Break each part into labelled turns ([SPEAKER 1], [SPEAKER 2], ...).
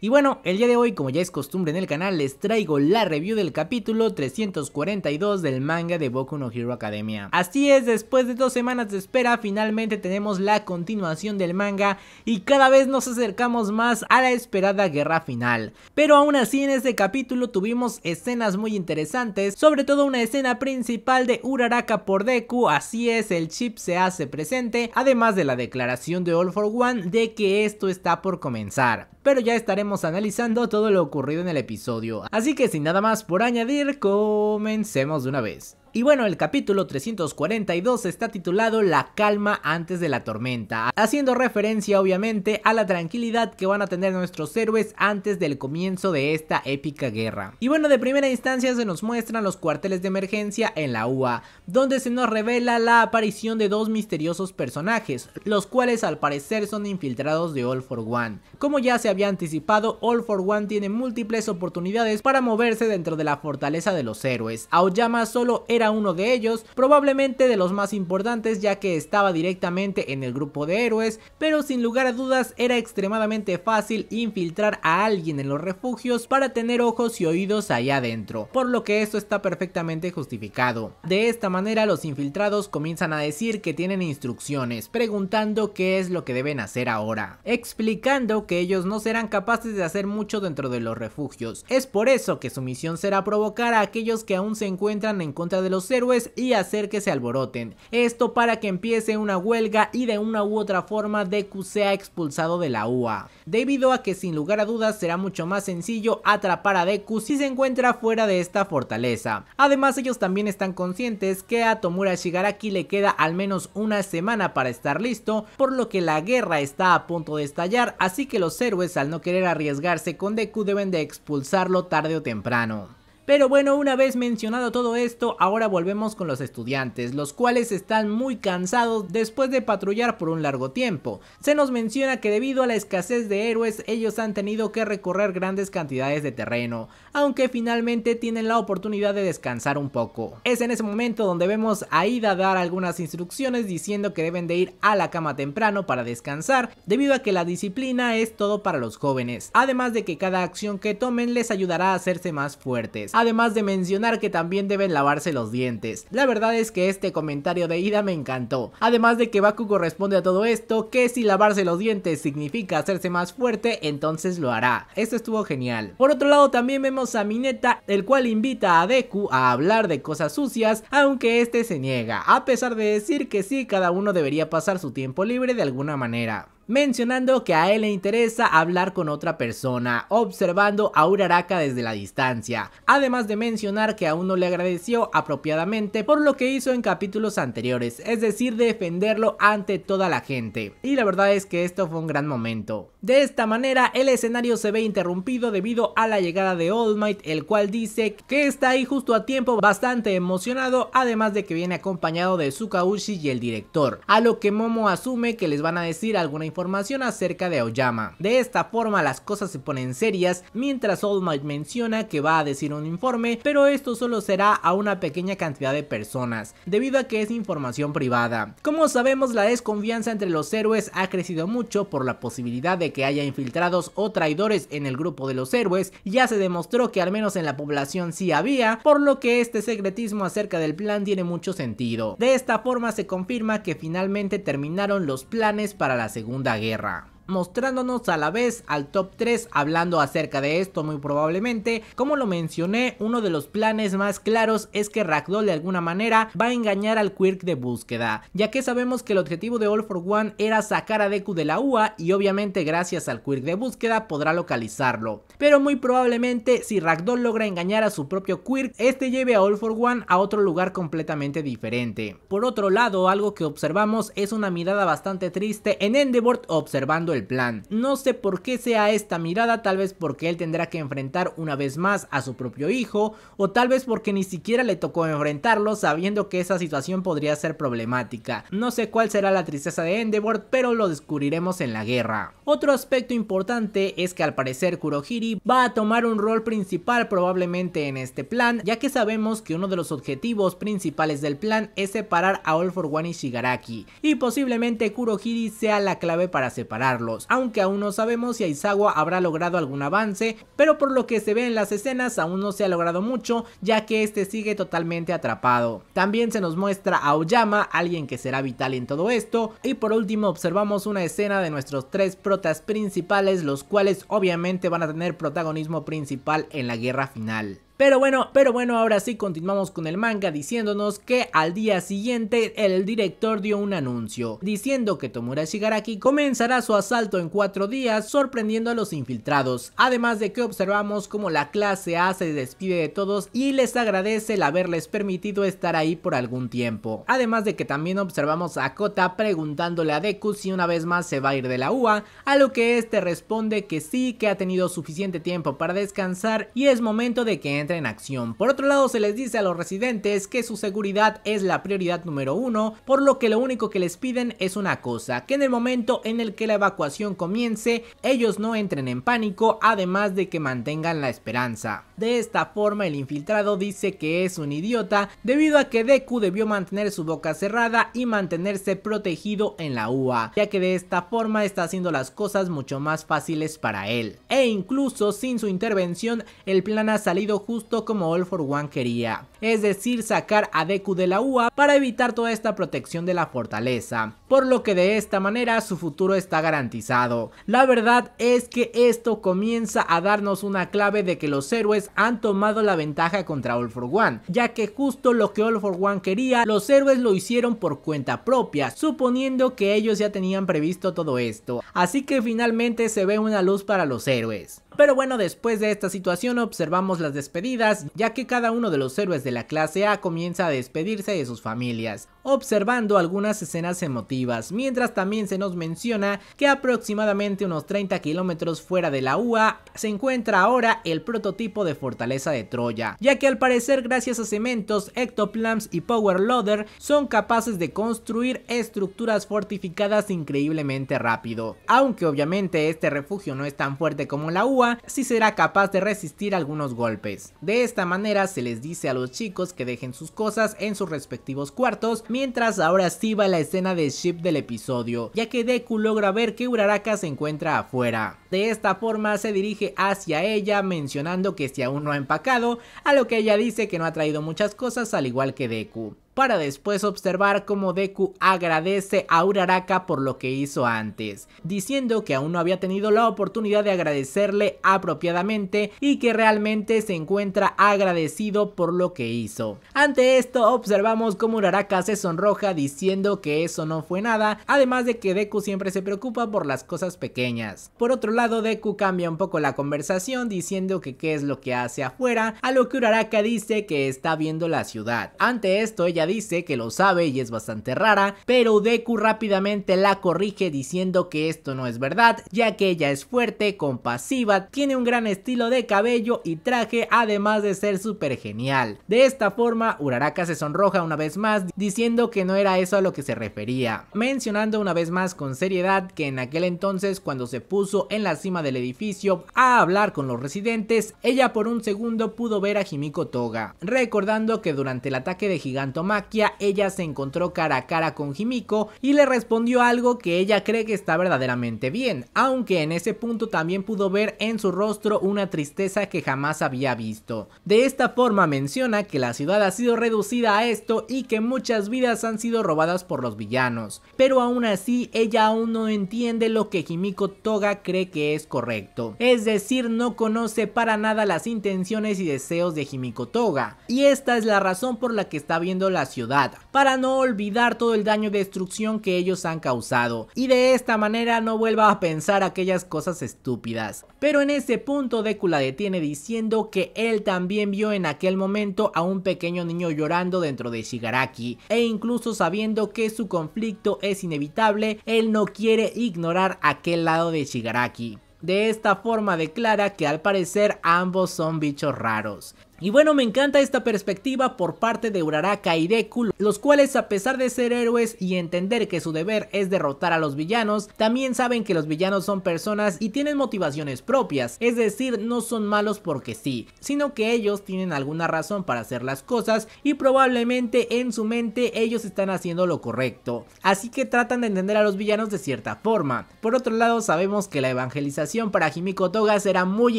[SPEAKER 1] Y bueno, el día de hoy, como ya es costumbre en el canal, les traigo la review del capítulo 342 del manga de Boku no Hero Academia. Así es, después de dos semanas de espera, finalmente tenemos la continuación del manga y cada vez nos acercamos más a la esperada guerra final. Pero aún así, en este capítulo tuvimos escenas muy interesantes, sobre todo una escena principal de Uraraka por Deku, así es, el chip se hace presente, además de la declaración de All for One de que esto está por comenzar. Pero ya estaremos analizando todo lo ocurrido en el episodio. Así que sin nada más por añadir, comencemos de una vez. Y bueno, el capítulo 342 está titulado La calma antes de la tormenta, haciendo referencia obviamente a la tranquilidad que van a tener nuestros héroes antes del comienzo de esta épica guerra. Y bueno, de primera instancia se nos muestran los cuarteles de emergencia en la UA, donde se nos revela la aparición de dos misteriosos personajes, los cuales al parecer son infiltrados de All for One. Como ya se había anticipado, All for One tiene múltiples oportunidades para moverse dentro de la fortaleza de los héroes. Aoyama solo era uno de ellos, probablemente de los más importantes ya que estaba directamente en el grupo de héroes, pero sin lugar a dudas era extremadamente fácil infiltrar a alguien en los refugios para tener ojos y oídos allá adentro, por lo que esto está perfectamente justificado. De esta manera los infiltrados comienzan a decir que tienen instrucciones, preguntando qué es lo que deben hacer ahora, explicando que ellos no serán capaces de hacer mucho dentro de los refugios. Es por eso que su misión será provocar a aquellos que aún se encuentran en contra de los héroes y hacer que se alboroten. Esto para que empiece una huelga y de una u otra forma Deku sea expulsado de la UA. Debido a que sin lugar a dudas será mucho más sencillo atrapar a Deku si se encuentra fuera de esta fortaleza. Además ellos también están conscientes que a Tomura Shigaraki le queda al menos una semana para estar listo, por lo que la guerra está a punto de estallar, así que los héroes al no querer arriesgarse con Deku deben de expulsarlo tarde o temprano. Pero bueno, una vez mencionado todo esto, ahora volvemos con los estudiantes, los cuales están muy cansados después de patrullar por un largo tiempo. Se nos menciona que debido a la escasez de héroes, ellos han tenido que recorrer grandes cantidades de terreno, aunque finalmente tienen la oportunidad de descansar un poco. Es en ese momento donde vemos a Ida dar algunas instrucciones diciendo que deben de ir a la cama temprano para descansar, debido a que la disciplina es todo para los jóvenes, además de que cada acción que tomen les ayudará a hacerse más fuertes además de mencionar que también deben lavarse los dientes. La verdad es que este comentario de Ida me encantó, además de que Baku corresponde a todo esto, que si lavarse los dientes significa hacerse más fuerte, entonces lo hará. Esto estuvo genial. Por otro lado también vemos a Mineta, el cual invita a Deku a hablar de cosas sucias, aunque este se niega, a pesar de decir que sí, cada uno debería pasar su tiempo libre de alguna manera mencionando que a él le interesa hablar con otra persona, observando a Uraraka desde la distancia, además de mencionar que aún no le agradeció apropiadamente por lo que hizo en capítulos anteriores, es decir, defenderlo ante toda la gente. Y la verdad es que esto fue un gran momento. De esta manera, el escenario se ve interrumpido debido a la llegada de All Might, el cual dice que está ahí justo a tiempo, bastante emocionado, además de que viene acompañado de Tsukaushi y el director, a lo que Momo asume que les van a decir alguna información información acerca de Oyama. De esta forma las cosas se ponen serias mientras All Might menciona que va a decir un informe, pero esto solo será a una pequeña cantidad de personas, debido a que es información privada. Como sabemos la desconfianza entre los héroes ha crecido mucho por la posibilidad de que haya infiltrados o traidores en el grupo de los héroes, ya se demostró que al menos en la población sí había, por lo que este secretismo acerca del plan tiene mucho sentido. De esta forma se confirma que finalmente terminaron los planes para la segunda Guerra mostrándonos a la vez al top 3 hablando acerca de esto muy probablemente. Como lo mencioné, uno de los planes más claros es que Ragdoll de alguna manera va a engañar al quirk de búsqueda, ya que sabemos que el objetivo de All for One era sacar a Deku de la UA y obviamente gracias al quirk de búsqueda podrá localizarlo. Pero muy probablemente si Ragdoll logra engañar a su propio quirk, este lleve a All for One a otro lugar completamente diferente. Por otro lado, algo que observamos es una mirada bastante triste en Endeavor observando el plan. No sé por qué sea esta mirada, tal vez porque él tendrá que enfrentar una vez más a su propio hijo, o tal vez porque ni siquiera le tocó enfrentarlo sabiendo que esa situación podría ser problemática. No sé cuál será la tristeza de Endeavor, pero lo descubriremos en la guerra. Otro aspecto importante es que al parecer Kurohiri va a tomar un rol principal probablemente en este plan, ya que sabemos que uno de los objetivos principales del plan es separar a All for One y Shigaraki, y posiblemente Kurohiri sea la clave para separarlo aunque aún no sabemos si Aizawa habrá logrado algún avance, pero por lo que se ve en las escenas aún no se ha logrado mucho, ya que este sigue totalmente atrapado. También se nos muestra a Oyama, alguien que será vital en todo esto, y por último observamos una escena de nuestros tres protas principales, los cuales obviamente van a tener protagonismo principal en la guerra final. Pero bueno, pero bueno, ahora sí continuamos con el manga diciéndonos que al día siguiente el director dio un anuncio diciendo que Tomura Shigaraki comenzará su asalto en cuatro días sorprendiendo a los infiltrados. Además de que observamos como la clase A se despide de todos y les agradece el haberles permitido estar ahí por algún tiempo. Además de que también observamos a Kota preguntándole a Deku si una vez más se va a ir de la UA, a lo que este responde que sí, que ha tenido suficiente tiempo para descansar y es momento de que entre en acción. Por otro lado, se les dice a los residentes que su seguridad es la prioridad número uno, por lo que lo único que les piden es una cosa, que en el momento en el que la evacuación comience, ellos no entren en pánico, además de que mantengan la esperanza. De esta forma el infiltrado dice que es un idiota debido a que Deku debió mantener su boca cerrada y mantenerse protegido en la UA, ya que de esta forma está haciendo las cosas mucho más fáciles para él. E incluso sin su intervención el plan ha salido justo como All for One quería, es decir sacar a Deku de la UA para evitar toda esta protección de la fortaleza, por lo que de esta manera su futuro está garantizado. La verdad es que esto comienza a darnos una clave de que los héroes han tomado la ventaja contra All for One, ya que justo lo que All for One quería, los héroes lo hicieron por cuenta propia, suponiendo que ellos ya tenían previsto todo esto. Así que finalmente se ve una luz para los héroes. Pero bueno, después de esta situación observamos las despedidas, ya que cada uno de los héroes de la clase A comienza a despedirse de sus familias, observando algunas escenas emotivas, mientras también se nos menciona que aproximadamente unos 30 kilómetros fuera de la UA se encuentra ahora el prototipo de fortaleza de Troya, ya que al parecer gracias a cementos, ectoplams y power loader son capaces de construir estructuras fortificadas increíblemente rápido, aunque obviamente este refugio no es tan fuerte como la UA, si será capaz de resistir algunos golpes. De esta manera se les dice a los chicos que dejen sus cosas en sus respectivos cuartos, mientras ahora sí va la escena de ship del episodio, ya que Deku logra ver que Uraraka se encuentra afuera. De esta forma se dirige hacia ella mencionando que si aún no ha empacado, a lo que ella dice que no ha traído muchas cosas al igual que Deku para después observar cómo Deku agradece a Uraraka por lo que hizo antes, diciendo que aún no había tenido la oportunidad de agradecerle apropiadamente y que realmente se encuentra agradecido por lo que hizo. Ante esto observamos cómo Uraraka se sonroja diciendo que eso no fue nada, además de que Deku siempre se preocupa por las cosas pequeñas. Por otro lado, Deku cambia un poco la conversación diciendo que qué es lo que hace afuera, a lo que Uraraka dice que está viendo la ciudad. Ante esto ella dice que lo sabe y es bastante rara, pero Deku rápidamente la corrige diciendo que esto no es verdad, ya que ella es fuerte, compasiva, tiene un gran estilo de cabello y traje además de ser súper genial. De esta forma, Uraraka se sonroja una vez más diciendo que no era eso a lo que se refería, mencionando una vez más con seriedad que en aquel entonces cuando se puso en la cima del edificio a hablar con los residentes, ella por un segundo pudo ver a Himiko Toga, recordando que durante el ataque de Gigantomax ella se encontró cara a cara con jimiko y le respondió algo que ella cree que está verdaderamente bien, aunque en ese punto también pudo ver en su rostro una tristeza que jamás había visto. De esta forma menciona que la ciudad ha sido reducida a esto y que muchas vidas han sido robadas por los villanos, pero aún así ella aún no entiende lo que jimiko Toga cree que es correcto, es decir, no conoce para nada las intenciones y deseos de jimiko Toga, y esta es la razón por la que está viendo la ciudad, para no olvidar todo el daño y destrucción que ellos han causado, y de esta manera no vuelva a pensar aquellas cosas estúpidas. Pero en ese punto Deku la detiene diciendo que él también vio en aquel momento a un pequeño niño llorando dentro de Shigaraki, e incluso sabiendo que su conflicto es inevitable, él no quiere ignorar aquel lado de Shigaraki. De esta forma declara que al parecer ambos son bichos raros. Y bueno, me encanta esta perspectiva por parte de Uraraka y Deku, los cuales a pesar de ser héroes y entender que su deber es derrotar a los villanos, también saben que los villanos son personas y tienen motivaciones propias, es decir, no son malos porque sí, sino que ellos tienen alguna razón para hacer las cosas y probablemente en su mente ellos están haciendo lo correcto, así que tratan de entender a los villanos de cierta forma. Por otro lado, sabemos que la evangelización para Himiko Toga será muy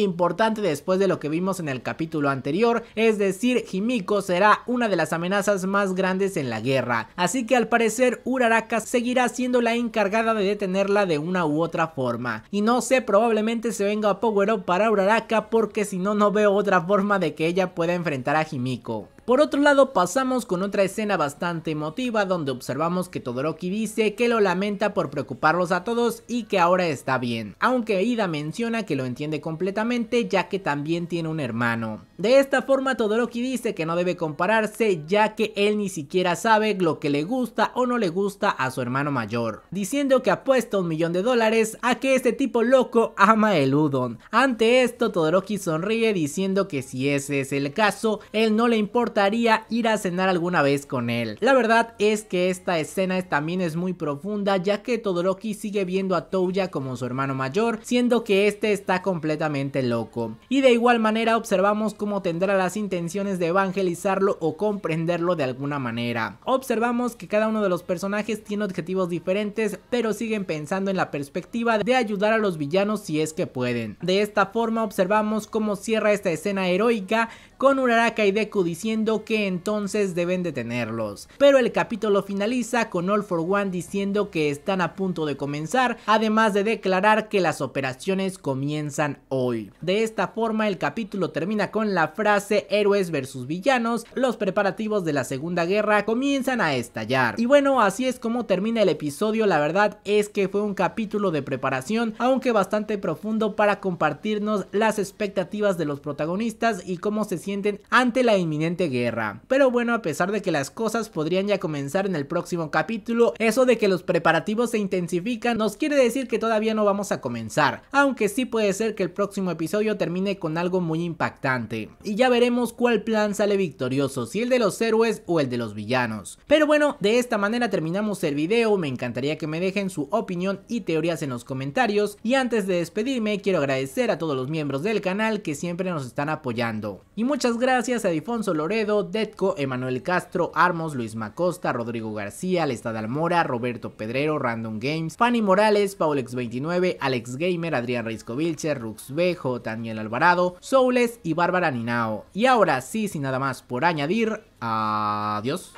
[SPEAKER 1] importante después de lo que vimos en el capítulo anterior, es decir, Himiko será una de las amenazas más grandes en la guerra, así que al parecer Uraraka seguirá siendo la encargada de detenerla de una u otra forma. Y no sé, probablemente se venga a Power Up para Uraraka porque si no, no veo otra forma de que ella pueda enfrentar a Himiko. Por otro lado, pasamos con otra escena bastante emotiva donde observamos que Todoroki dice que lo lamenta por preocuparlos a todos y que ahora está bien, aunque Ida menciona que lo entiende completamente ya que también tiene un hermano. De esta forma Todoroki dice que no debe compararse ya que él ni siquiera sabe lo que le gusta o no le gusta a su hermano mayor, diciendo que apuesta un millón de dólares a que este tipo loco ama el udon. Ante esto Todoroki sonríe diciendo que si ese es el caso, él no le importa ir a cenar alguna vez con él. La verdad es que esta escena también es muy profunda ya que Todoroki sigue viendo a Touya como su hermano mayor, siendo que este está completamente loco. Y de igual manera observamos cómo tendrá las intenciones de evangelizarlo o comprenderlo de alguna manera. Observamos que cada uno de los personajes tiene objetivos diferentes, pero siguen pensando en la perspectiva de ayudar a los villanos si es que pueden. De esta forma observamos cómo cierra esta escena heroica con Uraraka y Deku diciendo que entonces deben detenerlos. Pero el capítulo finaliza con All for One diciendo que están a punto de comenzar, además de declarar que las operaciones comienzan hoy. De esta forma el capítulo termina con la frase héroes versus villanos, los preparativos de la Segunda Guerra comienzan a estallar. Y bueno, así es como termina el episodio, la verdad es que fue un capítulo de preparación, aunque bastante profundo para compartirnos las expectativas de los protagonistas y cómo se ante la inminente guerra. Pero bueno, a pesar de que las cosas podrían ya comenzar en el próximo capítulo, eso de que los preparativos se intensifican nos quiere decir que todavía no vamos a comenzar, aunque sí puede ser que el próximo episodio termine con algo muy impactante. Y ya veremos cuál plan sale victorioso, si el de los héroes o el de los villanos. Pero bueno, de esta manera terminamos el video, me encantaría que me dejen su opinión y teorías en los comentarios, y antes de despedirme quiero agradecer a todos los miembros del canal que siempre nos están apoyando. Y muchas Muchas gracias a Difonso Loredo, Detco, Emanuel Castro, Armos, Luis Macosta, Rodrigo García, Alestad Almora, Roberto Pedrero, Random Games, Fanny Morales, Paulex29, Alex Gamer, Adrián Reiscovilche, Rux Bejo, Daniel Alvarado, Soules y Bárbara Ninao. Y ahora sí, sin nada más por añadir, adiós.